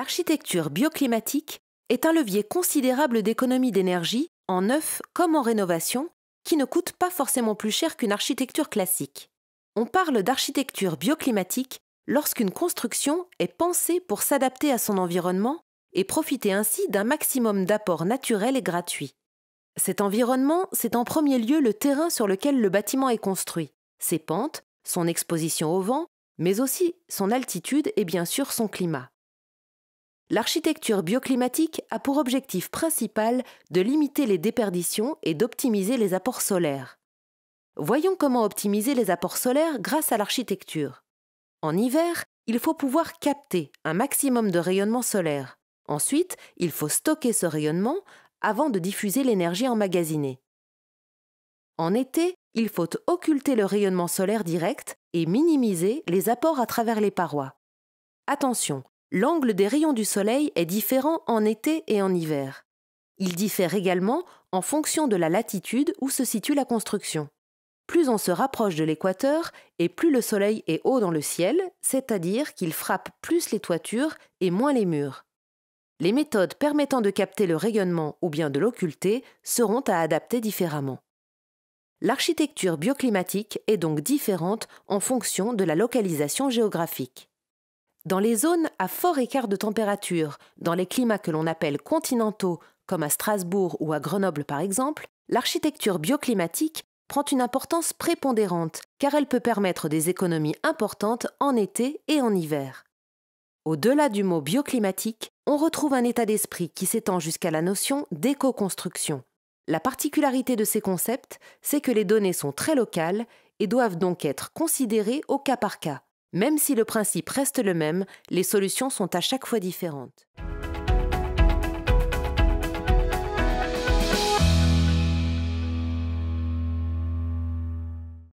l'architecture bioclimatique est un levier considérable d'économie d'énergie, en neuf comme en rénovation, qui ne coûte pas forcément plus cher qu'une architecture classique. On parle d'architecture bioclimatique lorsqu'une construction est pensée pour s'adapter à son environnement et profiter ainsi d'un maximum d'apports naturels et gratuits. Cet environnement, c'est en premier lieu le terrain sur lequel le bâtiment est construit, ses pentes, son exposition au vent, mais aussi son altitude et bien sûr son climat. L'architecture bioclimatique a pour objectif principal de limiter les déperditions et d'optimiser les apports solaires. Voyons comment optimiser les apports solaires grâce à l'architecture. En hiver, il faut pouvoir capter un maximum de rayonnement solaire. Ensuite, il faut stocker ce rayonnement avant de diffuser l'énergie emmagasinée. En été, il faut occulter le rayonnement solaire direct et minimiser les apports à travers les parois. Attention, l'angle des rayons du soleil est différent en été et en hiver. Il diffère également en fonction de la latitude où se situe la construction. Plus on se rapproche de l'équateur et plus le soleil est haut dans le ciel, c'est-à-dire qu'il frappe plus les toitures et moins les murs. Les méthodes permettant de capter le rayonnement ou bien de l'occulter seront à adapter différemment. L'architecture bioclimatique est donc différente en fonction de la localisation géographique. Dans les zones à fort écart de température, dans les climats que l'on appelle continentaux, comme à Strasbourg ou à Grenoble par exemple, l'architecture bioclimatique prend une importance prépondérante car elle peut permettre des économies importantes en été et en hiver. Au-delà du mot bioclimatique, on retrouve un état d'esprit qui s'étend jusqu'à la notion d'éco-construction. La particularité de ces concepts, c'est que les données sont très locales et doivent donc être considérées au cas par cas. Même si le principe reste le même, les solutions sont à chaque fois différentes.